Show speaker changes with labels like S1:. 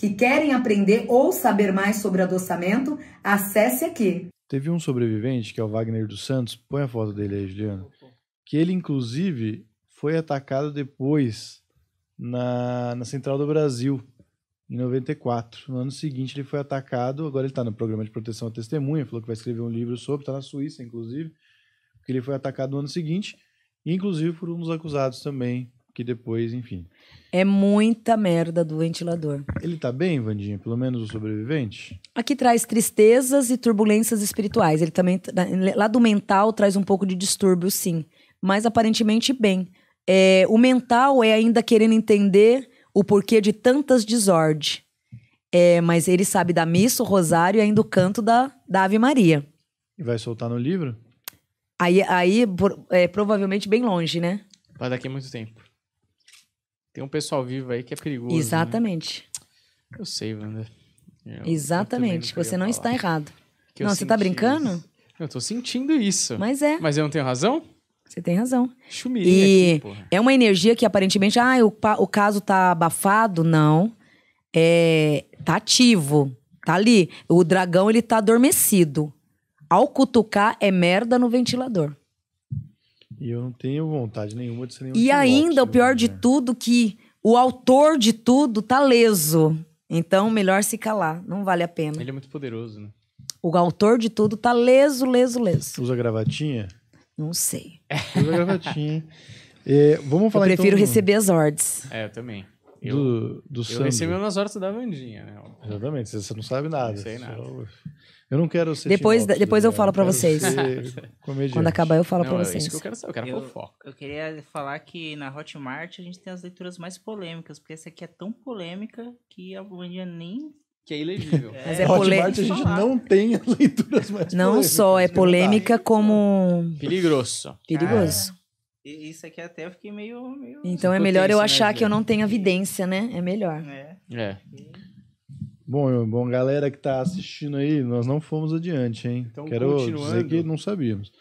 S1: que querem aprender ou saber mais sobre adoçamento, acesse aqui.
S2: Teve um sobrevivente, que é o Wagner dos Santos, põe a foto dele aí, Juliana, que ele, inclusive, foi atacado depois na, na Central do Brasil, em 94. No ano seguinte, ele foi atacado, agora ele está no programa de proteção à testemunha, falou que vai escrever um livro sobre, está na Suíça, inclusive, porque ele foi atacado no ano seguinte, inclusive por um dos acusados também que depois, enfim.
S1: É muita merda do ventilador.
S2: Ele tá bem, Vandinha? Pelo menos o sobrevivente?
S1: Aqui traz tristezas e turbulências espirituais. Ele também, né, lá do mental, traz um pouco de distúrbio, sim. Mas aparentemente bem. É, o mental é ainda querendo entender o porquê de tantas desordens. É, mas ele sabe da missa, o rosário e ainda o canto da, da Ave Maria.
S2: E vai soltar no livro?
S1: Aí, aí é, provavelmente bem longe, né?
S2: Vai daqui a muito tempo. Tem um pessoal vivo aí que é perigoso. Né? Exatamente. Né? Eu sei, Wanda. É, Exatamente. não você não falar. está errado. Que não, você está brincando? Isso. Eu estou sentindo
S1: isso. Mas é. Mas eu não tenho razão? Você tem razão.
S2: Chumirinha e aqui, porra.
S1: é uma energia que aparentemente, ah, o, o caso tá abafado, não. É, tá ativo, tá ali. O dragão ele tá adormecido. Ao cutucar é merda no ventilador.
S2: E eu não tenho vontade nenhuma de ser nenhum E
S1: ainda, o né? pior de tudo, que o autor de tudo tá leso. Então, melhor se calar. Não vale a pena. Ele é muito poderoso, né? O autor de tudo tá leso, leso, leso. Usa gravatinha? Não sei. Usa gravatinha. é, vamos falar Eu prefiro então... receber as ordens.
S2: É, eu também eu, do, do eu Sandro. Eu recebi horas da Vandinha, né? Exatamente, você não sabe nada. Não sei nada. Só...
S1: Eu não quero ser Depois, depois eu, falo para vocês. Quando acabar eu falo para vocês. É isso que eu quero saber, eu quero eu, fofoca. Eu queria falar que na Hotmart a gente tem as leituras mais polêmicas, porque essa aqui é tão polêmica que a Vandinha nem que é ilegível. É. Mas é Hotmart a gente não tem as leituras mais Não polêmicas, só é polêmica como... perigoso perigoso é. Isso aqui até eu fiquei meio. meio então é melhor eu né, achar né, que eu não tenho evidência, né? É melhor. É.
S2: é. Bom, bom, galera que tá assistindo aí, nós não fomos adiante, hein? Então, Quero dizer que não sabíamos.